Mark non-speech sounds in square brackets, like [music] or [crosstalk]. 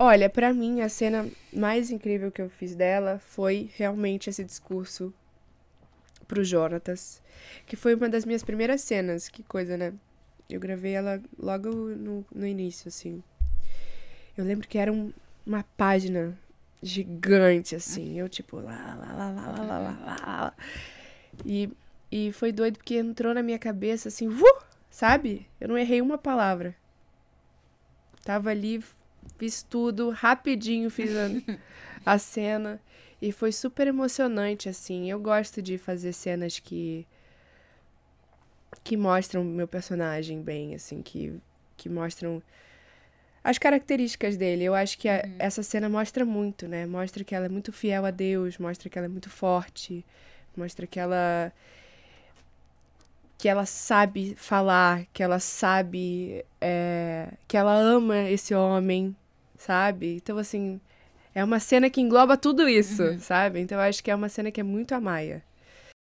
Olha, para mim a cena mais incrível que eu fiz dela foi realmente esse discurso pro Jonatas, que foi uma das minhas primeiras cenas, que coisa, né? Eu gravei ela logo no, no início, assim. Eu lembro que era um, uma página gigante, assim. Eu, tipo, lá, lá, lá, lá, lá, lá, lá, lá. E, e foi doido porque entrou na minha cabeça, assim, uh, sabe? Eu não errei uma palavra. Tava ali Fiz tudo rapidinho, fiz a, [laughs] a cena. E foi super emocionante, assim. Eu gosto de fazer cenas que. que mostram meu personagem bem, assim, que, que mostram as características dele. Eu acho que a, uhum. essa cena mostra muito, né? Mostra que ela é muito fiel a Deus, mostra que ela é muito forte, mostra que ela que ela sabe falar, que ela sabe é, que ela ama esse homem, sabe? Então, assim, é uma cena que engloba tudo isso, uhum. sabe? Então, eu acho que é uma cena que é muito a Maia.